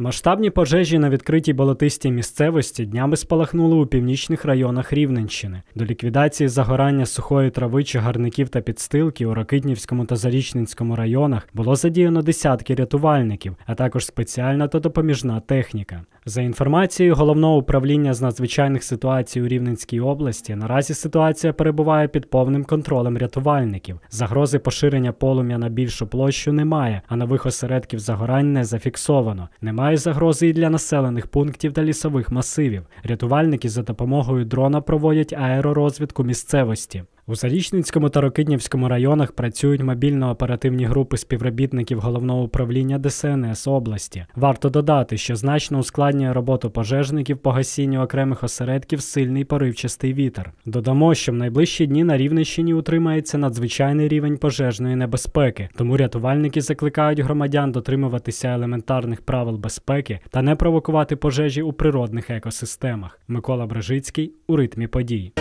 Масштабні пожежі на відкритій болотистій місцевості днями спалахнули у північних районах Рівненщини. До ліквідації загорання сухої трави, чагарників та підстилки у Ракитнівському та Зарічненському районах було задіяно десятки рятувальників, а також спеціальна та допоміжна техніка. За інформацією головного управління з надзвичайних ситуацій у Рівненській області, наразі ситуація перебуває під повним контролем рятувальників. Загрози поширення полум'я на більшу площу немає, а нових осередків загорань не зафіксовано. Немає загрози і для населених пунктів та лісових масивів. Рятувальники за допомогою дрона проводять аеророзвідку місцевості. У Зарічницькому та Рокитнівському районах працюють мобільно-оперативні групи співробітників головного управління ДСНС області. Варто додати, що значно ускладнює роботу пожежників по гасінню окремих осередків сильний поривчастий вітер. Додамо, що в найближчі дні на Рівненщині утримається надзвичайний рівень пожежної небезпеки, тому рятувальники закликають громадян дотримуватися елементарних правил безпеки та не провокувати пожежі у природних екосистемах. Микола Брежицький у ритмі подій.